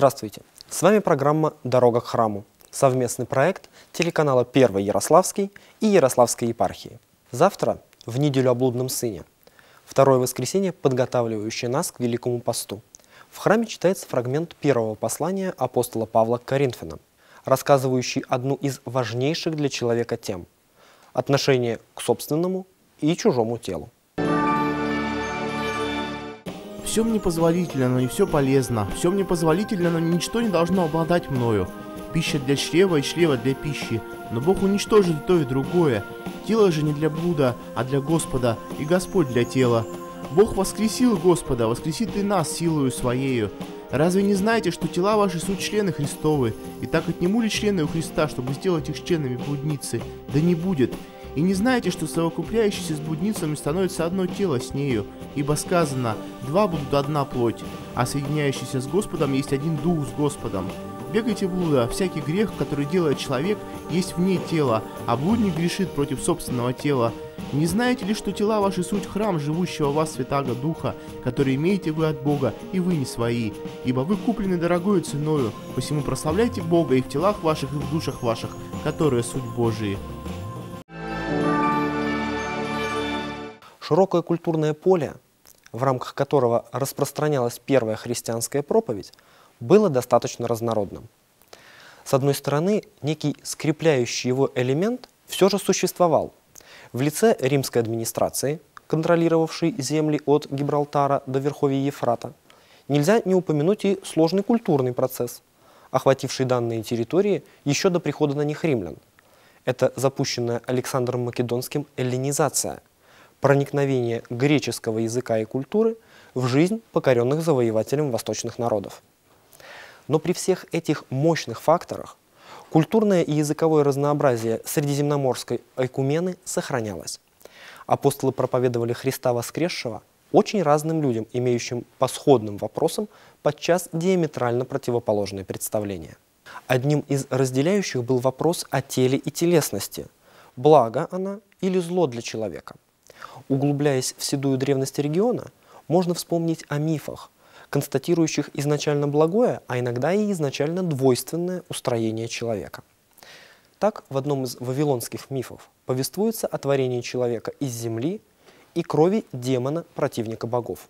Здравствуйте! С вами программа «Дорога к храму» – совместный проект телеканала «Первый Ярославский» и Ярославской епархии. Завтра, в неделю о блудном сыне, второе воскресенье, подготавливающее нас к Великому посту, в храме читается фрагмент первого послания апостола Павла к Коринфянам, рассказывающий одну из важнейших для человека тем – отношение к собственному и чужому телу. Все мне позволительно, но не все полезно. Все мне позволительно, но ничто не должно обладать мною. Пища для чрева и чрева для пищи. Но Бог уничтожит и то, и другое. Тело же не для блуда, а для Господа, и Господь для тела. Бог воскресил Господа, воскресит и нас силою Своею. Разве не знаете, что тела ваши суть члены Христовы? И так отниму ли члены у Христа, чтобы сделать их членами блудницы? Да не будет. И не знаете, что совокупляющиеся с блудницами становится одно тело с нею, ибо сказано, два будут одна плоть, а соединяющийся с Господом есть один дух с Господом. Бегайте блуда, всякий грех, который делает человек, есть вне тела, а блудник грешит против собственного тела. Не знаете ли, что тела ваши суть храм живущего в вас Святаго Духа, который имеете вы от Бога, и вы не свои? Ибо вы куплены дорогою ценою, посему прославляйте Бога и в телах ваших, и в душах ваших, которые суть Божии. Широкое культурное поле, в рамках которого распространялась первая христианская проповедь, было достаточно разнородным. С одной стороны, некий скрепляющий его элемент все же существовал в лице римской администрации, контролировавшей земли от Гибралтара до Верховья Ефрата, нельзя не упомянуть и сложный культурный процесс, охвативший данные территории еще до прихода на них римлян. Это запущенная Александром Македонским эллинизация – проникновение греческого языка и культуры в жизнь покоренных завоевателем восточных народов. Но при всех этих мощных факторах культурное и языковое разнообразие средиземноморской айкумены сохранялось. Апостолы проповедовали Христа воскресшего очень разным людям, имеющим по сходным вопросам подчас диаметрально противоположные представления. Одним из разделяющих был вопрос о теле и телесности – благо она или зло для человека – Углубляясь в седую древность региона, можно вспомнить о мифах, констатирующих изначально благое, а иногда и изначально двойственное устроение человека. Так, в одном из вавилонских мифов повествуется о творении человека из земли и крови демона противника богов.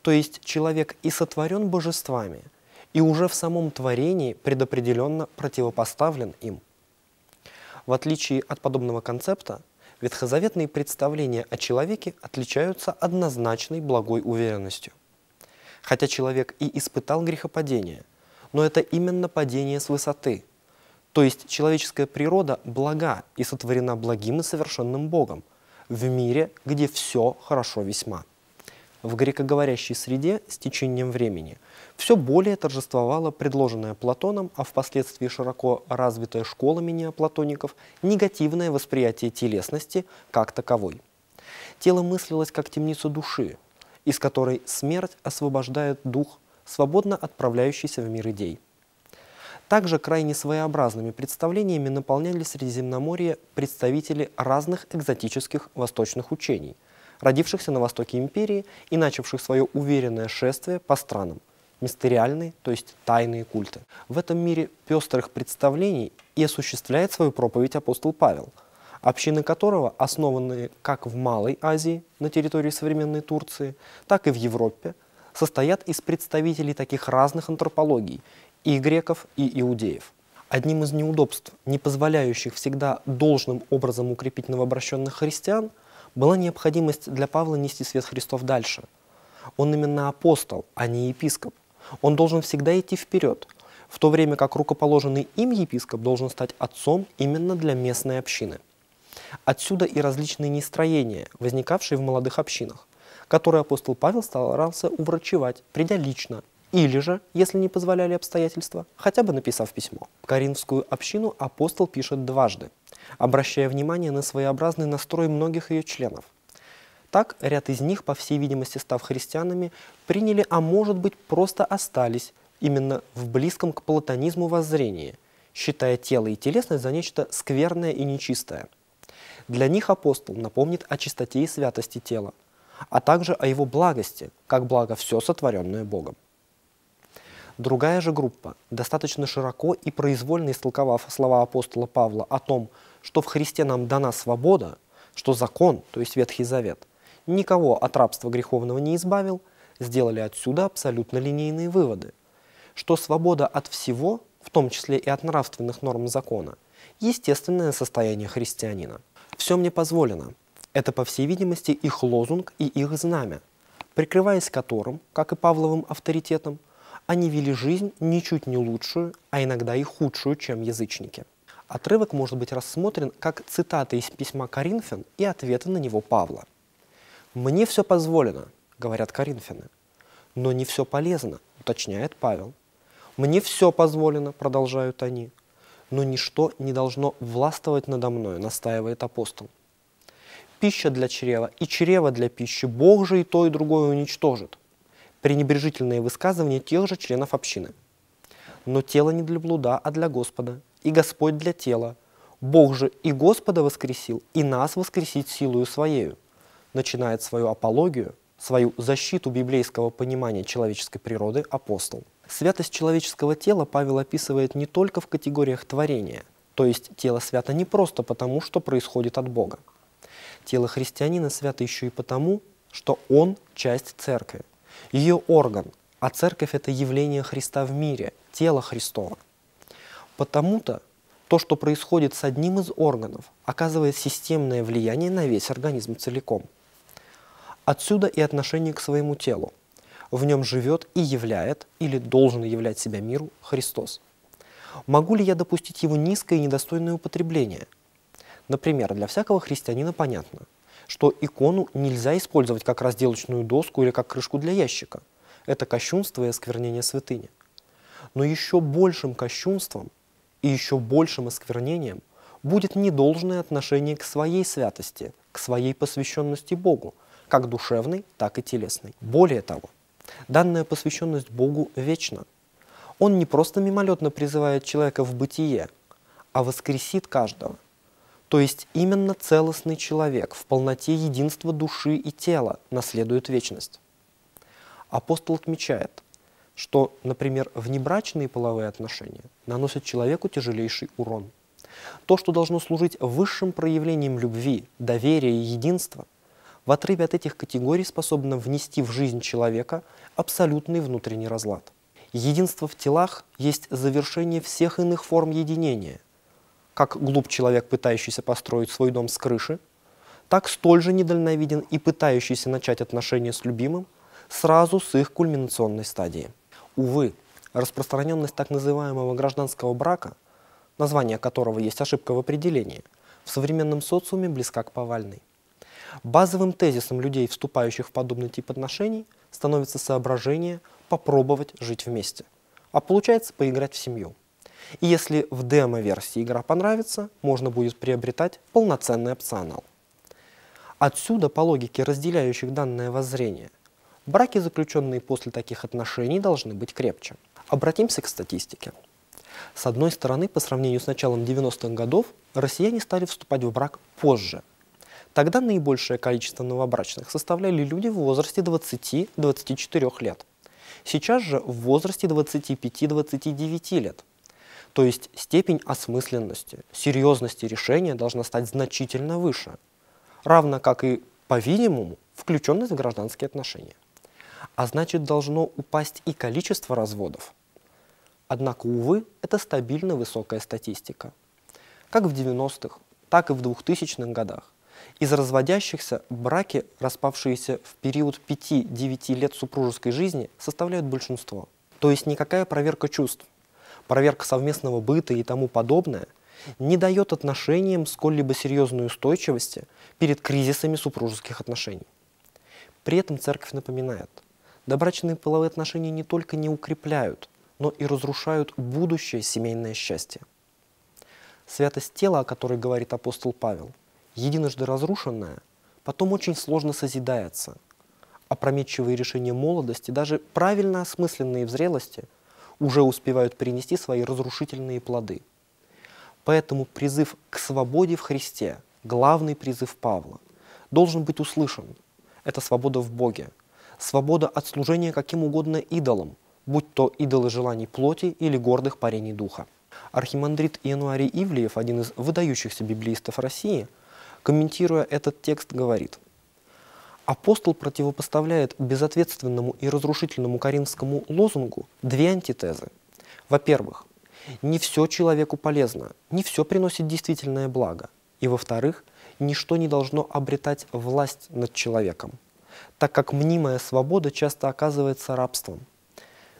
То есть человек и сотворен божествами, и уже в самом творении предопределенно противопоставлен им. В отличие от подобного концепта, ветхозаветные представления о человеке отличаются однозначной благой уверенностью. Хотя человек и испытал грехопадение, но это именно падение с высоты. То есть человеческая природа блага и сотворена благим и совершенным Богом в мире, где все хорошо весьма. В грекоговорящей среде с течением времени – все более торжествовала предложенная Платоном, а впоследствии широко развитая школами неоплатоников, негативное восприятие телесности как таковой. Тело мыслилось как темница души, из которой смерть освобождает дух, свободно отправляющийся в мир идей. Также крайне своеобразными представлениями наполняли Средиземноморье представители разных экзотических восточных учений, родившихся на востоке империи и начавших свое уверенное шествие по странам – мистериальные, то есть тайные культы. В этом мире пестрых представлений и осуществляет свою проповедь апостол Павел, общины которого основаны как в Малой Азии, на территории современной Турции, так и в Европе, состоят из представителей таких разных антропологий – и греков, и иудеев. Одним из неудобств, не позволяющих всегда должным образом укрепить новообращенных христиан, была необходимость для Павла нести свет Христов дальше. Он именно апостол, а не епископ. Он должен всегда идти вперед, в то время как рукоположенный им епископ должен стать отцом именно для местной общины. Отсюда и различные нестроения, возникавшие в молодых общинах, которые апостол Павел старался уврачевать, придя лично, или же, если не позволяли обстоятельства, хотя бы написав письмо. Каринскую общину апостол пишет дважды, обращая внимание на своеобразный настрой многих ее членов, так, ряд из них, по всей видимости, став христианами, приняли, а может быть, просто остались именно в близком к платонизму воззрении, считая тело и телесность за нечто скверное и нечистое. Для них апостол напомнит о чистоте и святости тела, а также о его благости, как благо все сотворенное Богом. Другая же группа, достаточно широко и произвольно истолковав слова апостола Павла о том, что в Христе нам дана свобода, что закон, то есть Ветхий Завет – никого от рабства греховного не избавил, сделали отсюда абсолютно линейные выводы, что свобода от всего, в том числе и от нравственных норм закона, естественное состояние христианина. «Все мне позволено» – это, по всей видимости, их лозунг и их знамя, прикрываясь которым, как и Павловым авторитетом, они вели жизнь ничуть не лучшую, а иногда и худшую, чем язычники. Отрывок может быть рассмотрен как цитата из письма Коринфян и ответа на него Павла – «Мне все позволено», — говорят коринфяны, — «но не все полезно», — уточняет Павел. «Мне все позволено», — продолжают они, — «но ничто не должно властвовать надо мною», — настаивает апостол. «Пища для чрева и чрево для пищи Бог же и то, и другое уничтожит», пренебрежительные высказывания тех же членов общины. «Но тело не для блуда, а для Господа, и Господь для тела. Бог же и Господа воскресил, и нас воскресить силою Своею» начинает свою апологию, свою защиту библейского понимания человеческой природы апостол. Святость человеческого тела Павел описывает не только в категориях творения, то есть тело свято не просто потому, что происходит от Бога. Тело христианина свято еще и потому, что он часть церкви, ее орган, а церковь – это явление Христа в мире, тело Христова. Потому-то то, что происходит с одним из органов, оказывает системное влияние на весь организм целиком – Отсюда и отношение к своему телу. В нем живет и являет, или должен являть себя миру, Христос. Могу ли я допустить его низкое и недостойное употребление? Например, для всякого христианина понятно, что икону нельзя использовать как разделочную доску или как крышку для ящика. Это кощунство и осквернение святыни. Но еще большим кощунством и еще большим осквернением будет недолжное отношение к своей святости, к своей посвященности Богу – как душевной, так и телесной. Более того, данная посвященность Богу вечна. Он не просто мимолетно призывает человека в бытие, а воскресит каждого. То есть именно целостный человек в полноте единства души и тела наследует вечность. Апостол отмечает, что, например, внебрачные половые отношения наносят человеку тяжелейший урон. То, что должно служить высшим проявлением любви, доверия и единства – в отрыве от этих категорий способно внести в жизнь человека абсолютный внутренний разлад. Единство в телах есть завершение всех иных форм единения. Как глуп человек, пытающийся построить свой дом с крыши, так столь же недальновиден и пытающийся начать отношения с любимым сразу с их кульминационной стадии. Увы, распространенность так называемого гражданского брака, название которого есть ошибка в определении, в современном социуме близка к повальной. Базовым тезисом людей, вступающих в подобный тип отношений, становится соображение попробовать жить вместе, а получается поиграть в семью. И если в демо-версии игра понравится, можно будет приобретать полноценный опционал. Отсюда, по логике разделяющих данное воззрение, браки, заключенные после таких отношений, должны быть крепче. Обратимся к статистике. С одной стороны, по сравнению с началом 90-х годов, россияне стали вступать в брак позже – Тогда наибольшее количество новобрачных составляли люди в возрасте 20-24 лет. Сейчас же в возрасте 25-29 лет. То есть степень осмысленности, серьезности решения должна стать значительно выше, равно как и, по-видимому, включенность в гражданские отношения. А значит, должно упасть и количество разводов. Однако, увы, это стабильно высокая статистика. Как в 90-х, так и в 2000-х годах из разводящихся браки, распавшиеся в период 5-9 лет супружеской жизни, составляют большинство. То есть никакая проверка чувств, проверка совместного быта и тому подобное не дает отношениям сколь-либо серьезной устойчивости перед кризисами супружеских отношений. При этом церковь напоминает, добрачные половые отношения не только не укрепляют, но и разрушают будущее семейное счастье. Святость тела, о которой говорит апостол Павел – единожды разрушенное, потом очень сложно созидается. Опрометчивые решения молодости, даже правильно осмысленные в зрелости, уже успевают принести свои разрушительные плоды. Поэтому призыв к свободе в Христе, главный призыв Павла, должен быть услышан. Это свобода в Боге, свобода от служения каким угодно идолам, будь то идолы желаний плоти или гордых парений духа. Архимандрит Януарий Ивлиев, один из выдающихся библеистов России – комментируя этот текст, говорит, апостол противопоставляет безответственному и разрушительному коринфскому лозунгу две антитезы. Во-первых, не все человеку полезно, не все приносит действительное благо. И во-вторых, ничто не должно обретать власть над человеком, так как мнимая свобода часто оказывается рабством.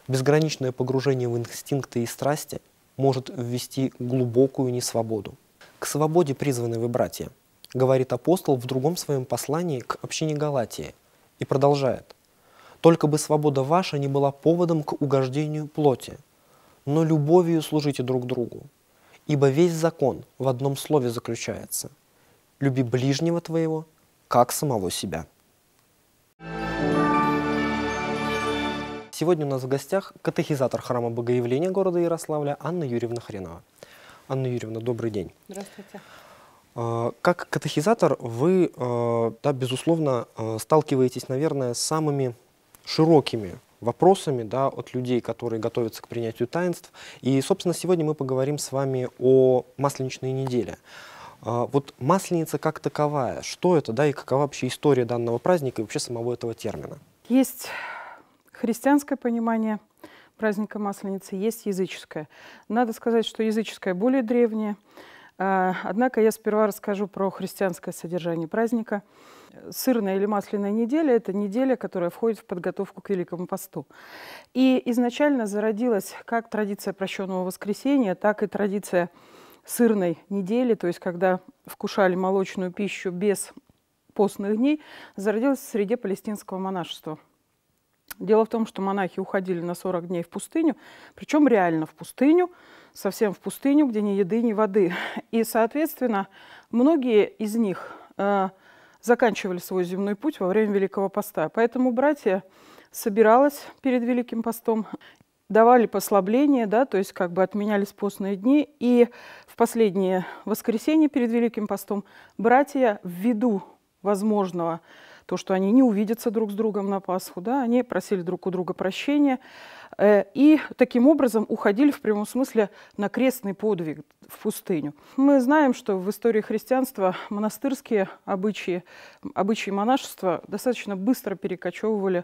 Безграничное погружение в инстинкты и страсти может ввести глубокую несвободу. К свободе призваны вы, братья говорит апостол в другом своем послании к общине Галатии и продолжает. «Только бы свобода ваша не была поводом к угождению плоти, но любовью служите друг другу, ибо весь закон в одном слове заключается. Люби ближнего твоего, как самого себя». Сегодня у нас в гостях катехизатор храма Богоявления города Ярославля Анна Юрьевна Хренова. Анна Юрьевна, добрый день. Здравствуйте. А, как катехизатор вы, а, да, безусловно, а, сталкиваетесь, наверное, с самыми широкими вопросами да, от людей, которые готовятся к принятию таинств. И, собственно, сегодня мы поговорим с вами о масленичной неделе. Вот масленица как таковая, что это, да, и какова вообще история данного праздника и вообще самого этого термина? Есть христианское понимание праздника Масленицы, есть языческое. Надо сказать, что языческое более древнее. А, однако я сперва расскажу про христианское содержание праздника. Сырная или масляная неделя – это неделя, которая входит в подготовку к Великому посту. И изначально зародилась как традиция прощенного воскресения, так и традиция сырной недели, то есть когда вкушали молочную пищу без постных дней, зародилась в среде палестинского монашества. Дело в том, что монахи уходили на 40 дней в пустыню, причем реально в пустыню – совсем в пустыню, где ни еды, ни воды. И, соответственно, многие из них э, заканчивали свой земной путь во время Великого Поста. Поэтому братья собиралась перед Великим Постом, давали послабление, да, то есть как бы отменялись постные дни. И в последнее воскресенье перед Великим Постом братья ввиду возможного то, что они не увидятся друг с другом на Пасху, да, они просили друг у друга прощения э, и таким образом уходили в прямом смысле на крестный подвиг в пустыню. Мы знаем, что в истории христианства монастырские обычаи, обычаи монашества достаточно быстро перекочевывали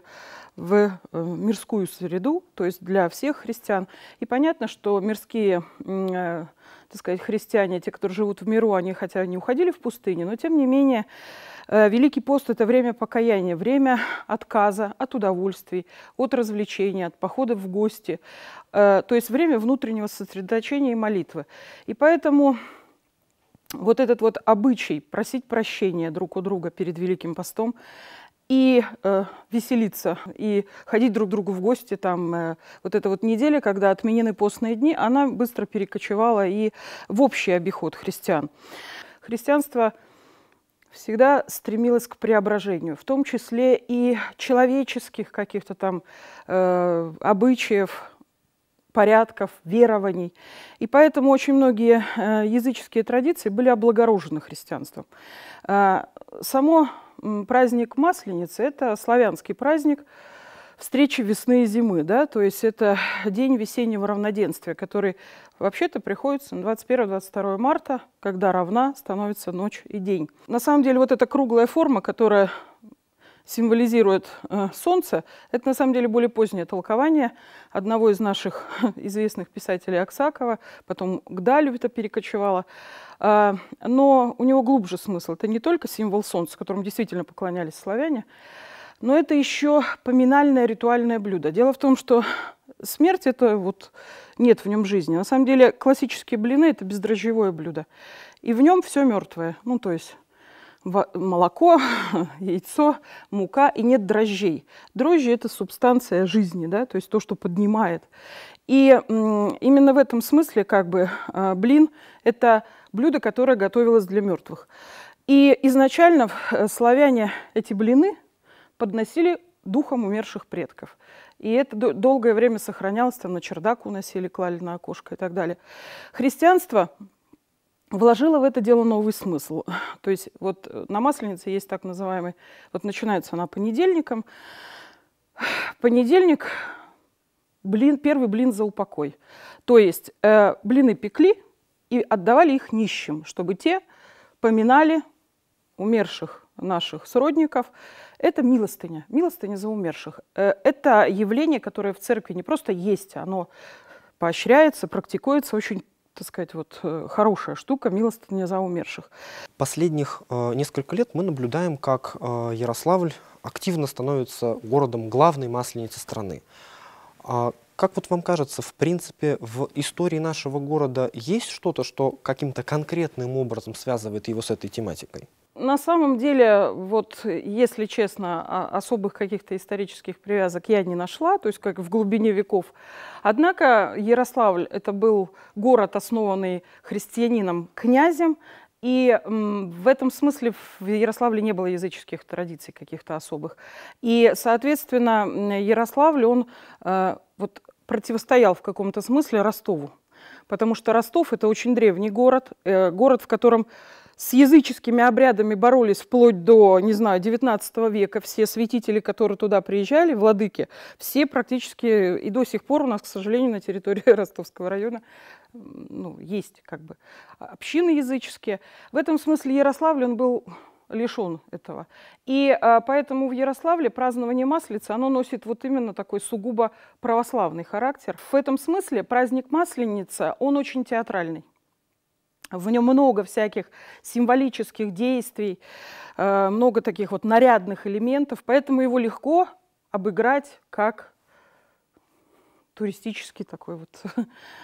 в э, мирскую среду, то есть для всех христиан. И понятно, что мирские э, так сказать, христиане, те, которые живут в миру, они хотя не уходили в пустыню, но тем не менее Э, Великий пост – это время покаяния, время отказа от удовольствий, от развлечений, от походов в гости, э, то есть время внутреннего сосредоточения и молитвы. И поэтому вот этот вот обычай просить прощения друг у друга перед Великим постом и э, веселиться, и ходить друг к другу в гости. Там, э, вот эта вот неделя, когда отменены постные дни, она быстро перекочевала и в общий обиход христиан. Христианство – всегда стремилась к преображению, в том числе и человеческих каких-то там э, обычаев, порядков, верований. И поэтому очень многие э, языческие традиции были облагорожены христианством. Э, само праздник Масленицы – это славянский праздник – встречи весны и зимы, да, то есть это день весеннего равноденствия, который вообще-то приходится на 21-22 марта, когда равна становится ночь и день. На самом деле вот эта круглая форма, которая символизирует э, солнце, это на самом деле более позднее толкование одного из наших известных писателей Аксакова, потом к Далю это перекочевало. Э, но у него глубже смысл. Это не только символ солнца, которому действительно поклонялись славяне, но это еще поминальное ритуальное блюдо. Дело в том, что смерть – это вот нет в нем жизни. На самом деле классические блины – это бездрожжевое блюдо. И в нем все мертвое. Ну, то есть молоко, яйцо, мука и нет дрожжей. Дрожжи – это субстанция жизни, да, то есть то, что поднимает. И именно в этом смысле как бы а, блин – это блюдо, которое готовилось для мертвых. И изначально э, славяне эти блины подносили духом умерших предков. И это долгое время сохранялось, там на чердак уносили, клали на окошко и так далее. Христианство вложило в это дело новый смысл. То есть вот э, на Масленице есть так называемый, вот начинается она понедельником, понедельник, блин, первый блин за упокой. То есть э, блины пекли и отдавали их нищим, чтобы те поминали умерших наших сродников, это милостыня, милостыня за умерших. Э, это явление, которое в церкви не просто есть, оно поощряется, практикуется очень так сказать, вот э, хорошая штука, милостыня за умерших. Последних э, несколько лет мы наблюдаем, как Ярославль активно становится городом главной масленицы страны. А как вот вам кажется, в принципе, в истории нашего города есть что-то, что каким-то конкретным образом связывает его с этой тематикой? На самом деле, вот, если честно, а, особых каких-то исторических привязок я не нашла, то есть как в глубине веков. Однако Ярославль – это был город, основанный христианином-князем, и в этом смысле в Ярославле не было языческих традиций каких-то особых. И, соответственно, Ярославль, он э, вот противостоял в каком-то смысле Ростову. Потому что Ростов – это очень древний город, э, город, в котором с языческими обрядами боролись вплоть до, не знаю, 19 века. Все святители, которые туда приезжали, владыки, все практически и до сих пор у нас, к сожалению, на территории Ростовского района ну, есть как бы общины языческие. В этом смысле Ярославль, он был лишен этого. И а, поэтому в Ярославле празднование Маслицы, оно носит вот именно такой сугубо православный характер. В этом смысле праздник Масленица, он очень театральный. В нем много всяких символических действий, э, много таких вот нарядных элементов, поэтому его легко обыграть как туристический такой вот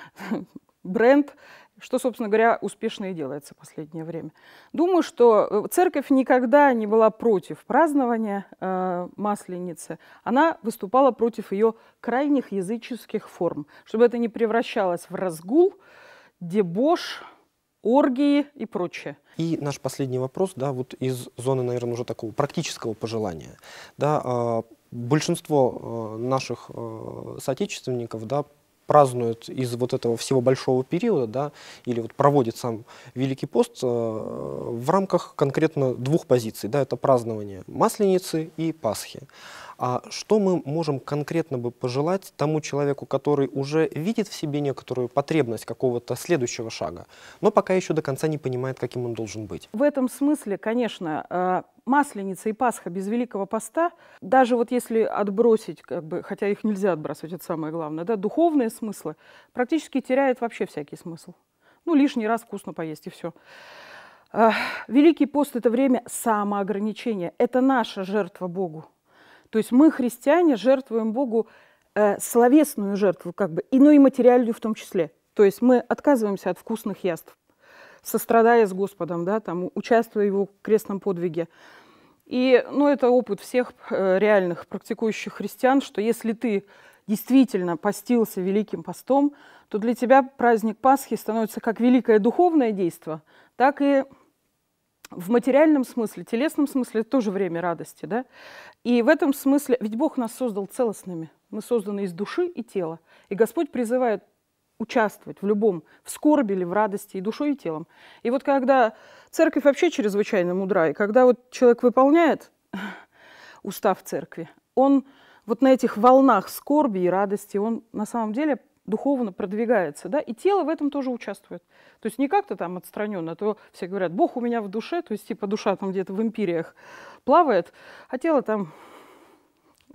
бренд, что, собственно говоря, успешно и делается в последнее время. Думаю, что э, церковь никогда не была против празднования э, Масленицы. Она выступала против ее крайних языческих форм, чтобы это не превращалось в разгул, дебош, оргии и прочее. И наш последний вопрос, да, вот из зоны, наверное, уже такого практического пожелания, да, а, большинство а, наших а, соотечественников да, празднуют из вот этого всего большого периода, да, или вот проводит сам Великий пост э, в рамках конкретно двух позиций, да, это празднование Масленицы и Пасхи. А что мы можем конкретно бы пожелать тому человеку, который уже видит в себе некоторую потребность какого-то следующего шага, но пока еще до конца не понимает, каким он должен быть? В этом смысле, конечно, э, Масленица и Пасха без Великого Поста, даже вот если отбросить, как бы, хотя их нельзя отбрасывать, это самое главное, да, духовные смыслы практически теряет вообще всякий смысл. Ну, лишний раз вкусно поесть и все. А, Великий пост – это время самоограничения. Это наша жертва Богу. То есть мы, христиане, жертвуем Богу э, словесную жертву, как бы, и, ну и материальную в том числе. То есть мы отказываемся от вкусных яств сострадая с Господом, да, там, участвуя в его крестном подвиге. И ну, это опыт всех э, реальных практикующих христиан, что если ты действительно постился великим постом, то для тебя праздник Пасхи становится как великое духовное действие, так и в материальном смысле, телесном смысле это тоже время радости. Да? И в этом смысле, ведь Бог нас создал целостными. Мы созданы из души и тела. И Господь призывает участвовать в любом, в скорби или в радости, и душой, и телом. И вот когда церковь вообще чрезвычайно мудра, и когда вот человек выполняет устав церкви, он вот на этих волнах скорби и радости, он на самом деле духовно продвигается, да, и тело в этом тоже участвует. То есть не как-то там отстраненно, а то все говорят, Бог у меня в душе, то есть типа душа там где-то в империях плавает, а тело там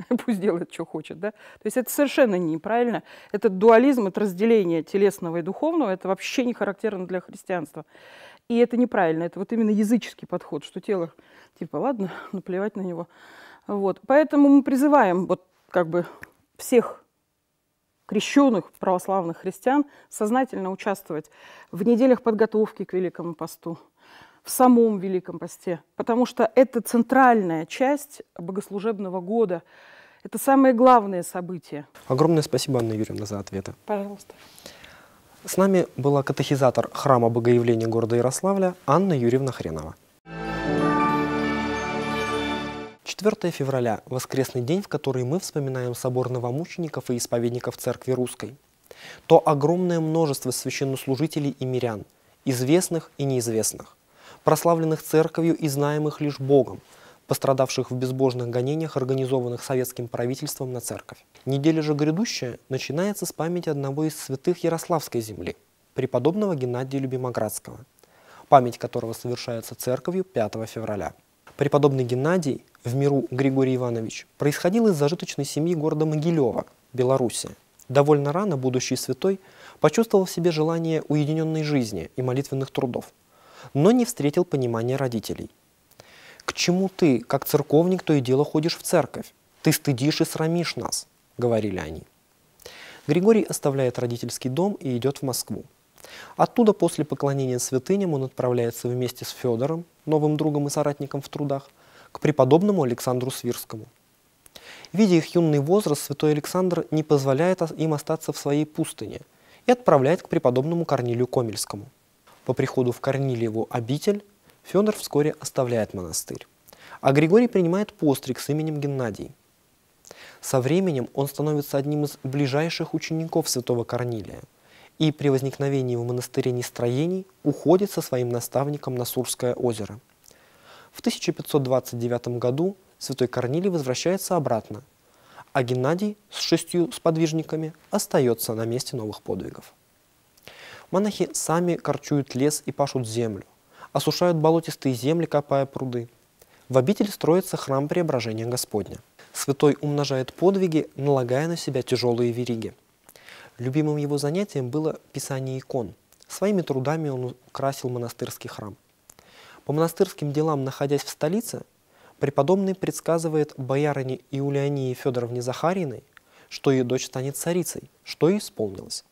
пусть делает, что хочет, да. То есть это совершенно неправильно. Этот дуализм, это разделение телесного и духовного, это вообще не характерно для христианства. И это неправильно, это вот именно языческий подход, что тело, типа, ладно, наплевать на него. Вот. Поэтому мы призываем вот как бы всех крещенных православных христиан сознательно участвовать в неделях подготовки к Великому посту, в самом Великом Посте, потому что это центральная часть богослужебного года. Это самое главное событие. Огромное спасибо, Анна Юрьевна, за ответы. Пожалуйста. С нами была катехизатор храма Богоявления города Ярославля Анна Юрьевна Хренова. 4 февраля – воскресный день, в который мы вспоминаем собор новомучеников и исповедников Церкви Русской. То огромное множество священнослужителей и мирян, известных и неизвестных – прославленных церковью и знаемых лишь Богом, пострадавших в безбожных гонениях, организованных советским правительством на церковь. Неделя же грядущая начинается с памяти одного из святых Ярославской земли, преподобного Геннадия Любимоградского, память которого совершается церковью 5 февраля. Преподобный Геннадий, в миру Григорий Иванович, происходил из зажиточной семьи города Могилева, Белоруссия. Довольно рано будущий святой почувствовал в себе желание уединенной жизни и молитвенных трудов – но не встретил понимания родителей. «К чему ты, как церковник, то и дело ходишь в церковь? Ты стыдишь и срамишь нас», — говорили они. Григорий оставляет родительский дом и идет в Москву. Оттуда после поклонения святыням он отправляется вместе с Федором, новым другом и соратником в трудах, к преподобному Александру Свирскому. Видя их юный возраст, святой Александр не позволяет им остаться в своей пустыне и отправляет к преподобному Корнилию Комельскому. По приходу в Корнилиеву обитель Федор вскоре оставляет монастырь, а Григорий принимает постриг с именем Геннадий. Со временем он становится одним из ближайших учеников святого Корнилия и при возникновении в монастыре нестроений уходит со своим наставником на Сурское озеро. В 1529 году святой Корнилий возвращается обратно, а Геннадий с шестью сподвижниками остается на месте новых подвигов. Монахи сами корчуют лес и пашут землю, осушают болотистые земли, копая пруды. В обители строится храм преображения Господня. Святой умножает подвиги, налагая на себя тяжелые вериги. Любимым его занятием было писание икон. Своими трудами он украсил монастырский храм. По монастырским делам, находясь в столице, преподобный предсказывает боярине Иулиании Федоровне Захариной, что ее дочь станет царицей, что и исполнилось.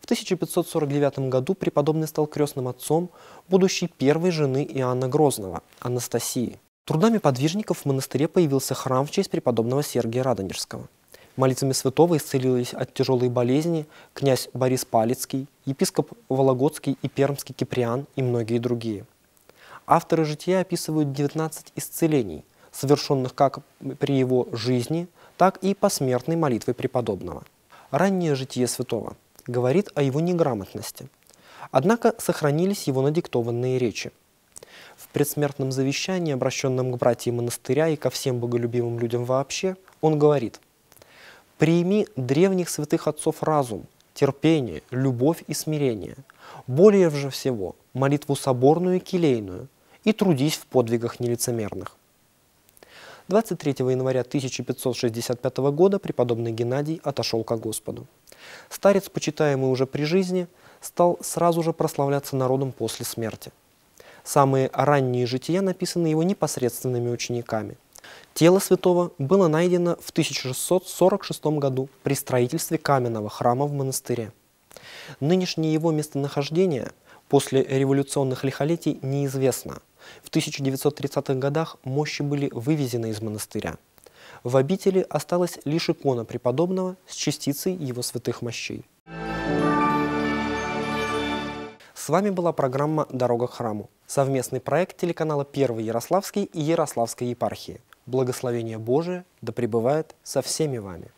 В 1549 году преподобный стал крестным отцом будущей первой жены Иоанна Грозного, Анастасии. Трудами подвижников в монастыре появился храм в честь преподобного Сергия Радонежского. Молитвами святого исцелились от тяжелой болезни князь Борис Палецкий, епископ Вологодский и Пермский Киприан и многие другие. Авторы жития описывают 19 исцелений, совершенных как при его жизни, так и посмертной молитвой преподобного. Раннее житие святого – говорит о его неграмотности. Однако сохранились его надиктованные речи. В предсмертном завещании, обращенном к братьям монастыря и ко всем боголюбивым людям вообще, он говорит «Прими древних святых отцов разум, терпение, любовь и смирение, более же всего молитву соборную и келейную, и трудись в подвигах нелицемерных». 23 января 1565 года преподобный Геннадий отошел ко Господу. Старец, почитаемый уже при жизни, стал сразу же прославляться народом после смерти. Самые ранние жития написаны его непосредственными учениками. Тело святого было найдено в 1646 году при строительстве каменного храма в монастыре. Нынешнее его местонахождение после революционных лихолетий неизвестно. В 1930-х годах мощи были вывезены из монастыря в обители осталась лишь икона преподобного с частицей его святых мощей. С вами была программа «Дорога к храму» – совместный проект телеканала «Первый Ярославский» и «Ярославской епархии». Благословение Божие да пребывает со всеми вами!